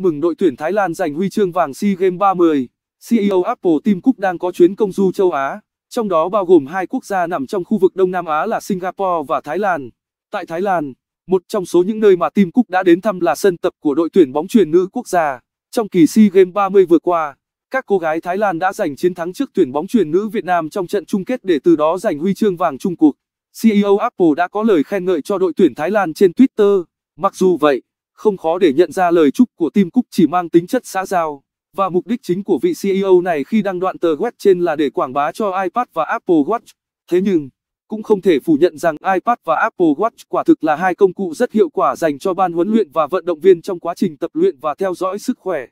mừng đội tuyển Thái Lan giành huy chương vàng SEA Games 30. CEO Apple Tim Cook đang có chuyến công du châu Á, trong đó bao gồm hai quốc gia nằm trong khu vực Đông Nam Á là Singapore và Thái Lan. Tại Thái Lan, một trong số những nơi mà Tim Cook đã đến thăm là sân tập của đội tuyển bóng truyền nữ quốc gia. Trong kỳ SEA Games 30 vừa qua, các cô gái Thái Lan đã giành chiến thắng trước tuyển bóng truyền nữ Việt Nam trong trận chung kết để từ đó giành huy chương vàng chung cuộc. CEO Apple đã có lời khen ngợi cho đội tuyển Thái Lan trên Twitter. Mặc dù vậy, không khó để nhận ra lời chúc của Tim Cook chỉ mang tính chất xã giao, và mục đích chính của vị CEO này khi đăng đoạn tờ web trên là để quảng bá cho iPad và Apple Watch. Thế nhưng, cũng không thể phủ nhận rằng iPad và Apple Watch quả thực là hai công cụ rất hiệu quả dành cho ban huấn luyện và vận động viên trong quá trình tập luyện và theo dõi sức khỏe.